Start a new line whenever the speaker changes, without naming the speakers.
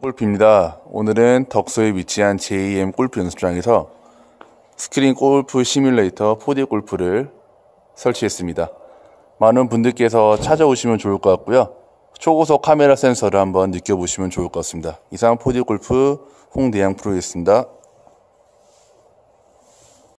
골프입니다. 오늘은 덕소에 위치한 JM 골프 연습장에서 스크린 골프 시뮬레이터 4D 골프를 설치했습니다. 많은 분들께서 찾아오시면 좋을 것 같고요. 초고속 카메라 센서를 한번 느껴보시면 좋을 것 같습니다. 이상 4D 골프 홍대양 프로였습니다.